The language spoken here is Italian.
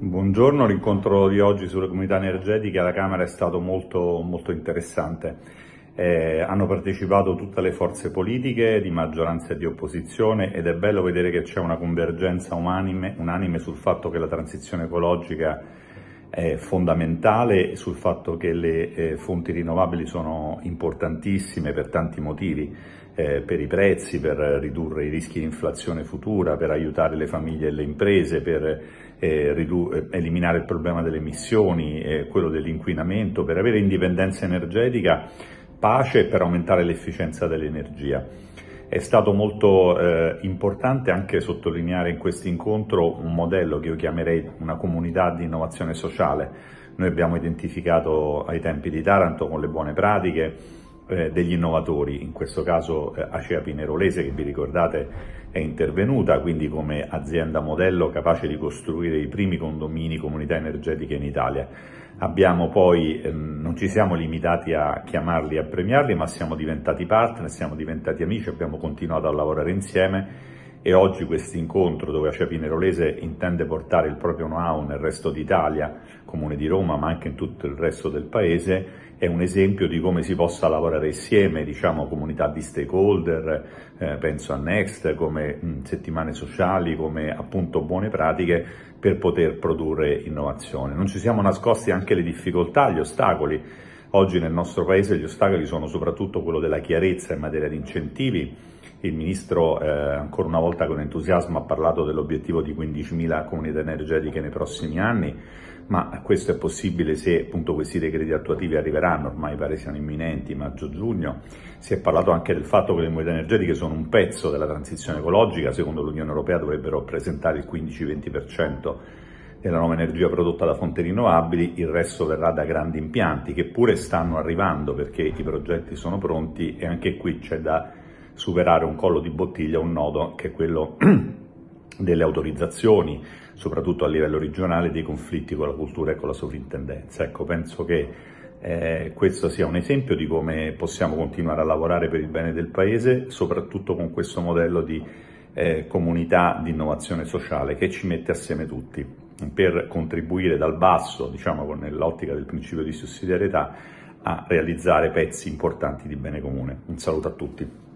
Buongiorno, l'incontro di oggi sulle comunità energetiche alla Camera è stato molto, molto interessante. Eh, hanno partecipato tutte le forze politiche di maggioranza e di opposizione ed è bello vedere che c'è una convergenza unanime, unanime sul fatto che la transizione ecologica eh, fondamentale sul fatto che le eh, fonti rinnovabili sono importantissime per tanti motivi, eh, per i prezzi, per ridurre i rischi di inflazione futura, per aiutare le famiglie e le imprese, per eh, eh, eliminare il problema delle emissioni, eh, quello dell'inquinamento, per avere indipendenza energetica, pace e per aumentare l'efficienza dell'energia. È stato molto eh, importante anche sottolineare in questo incontro un modello che io chiamerei una comunità di innovazione sociale. Noi abbiamo identificato ai tempi di Taranto con le buone pratiche eh, degli innovatori, in questo caso eh, Acea Pinerolese che vi ricordate è intervenuta quindi come azienda modello capace di costruire i primi condomini comunità energetiche in Italia. Abbiamo poi, ehm, non ci siamo limitati a chiamarli e a premiarli, ma siamo diventati partner, siamo diventati amici, abbiamo continuato a lavorare insieme e oggi questo incontro dove Acia Pinerolese intende portare il proprio know-how nel resto d'Italia, comune di Roma, ma anche in tutto il resto del paese, è un esempio di come si possa lavorare insieme, diciamo comunità di stakeholder, eh, penso a Next, come mh, settimane sociali, come appunto buone pratiche per poter produrre innovazione. Non ci siamo nascosti anche le difficoltà, gli ostacoli. Oggi nel nostro paese gli ostacoli sono soprattutto quello della chiarezza in materia di incentivi, il Ministro eh, ancora una volta con entusiasmo ha parlato dell'obiettivo di 15.000 comunità energetiche nei prossimi anni, ma questo è possibile se appunto questi decreti attuativi arriveranno, ormai pare siano imminenti, maggio-giugno. Si è parlato anche del fatto che le comunità energetiche sono un pezzo della transizione ecologica, secondo l'Unione Europea dovrebbero rappresentare il 15-20% della nuova energia prodotta da fonti rinnovabili, il resto verrà da grandi impianti che pure stanno arrivando perché i progetti sono pronti e anche qui c'è da superare un collo di bottiglia, un nodo che è quello delle autorizzazioni, soprattutto a livello regionale, dei conflitti con la cultura e con la sovrintendenza. Ecco, penso che eh, questo sia un esempio di come possiamo continuare a lavorare per il bene del Paese, soprattutto con questo modello di eh, comunità di innovazione sociale che ci mette assieme tutti per contribuire dal basso, diciamo nell'ottica del principio di sussidiarietà, a realizzare pezzi importanti di bene comune. Un saluto a tutti.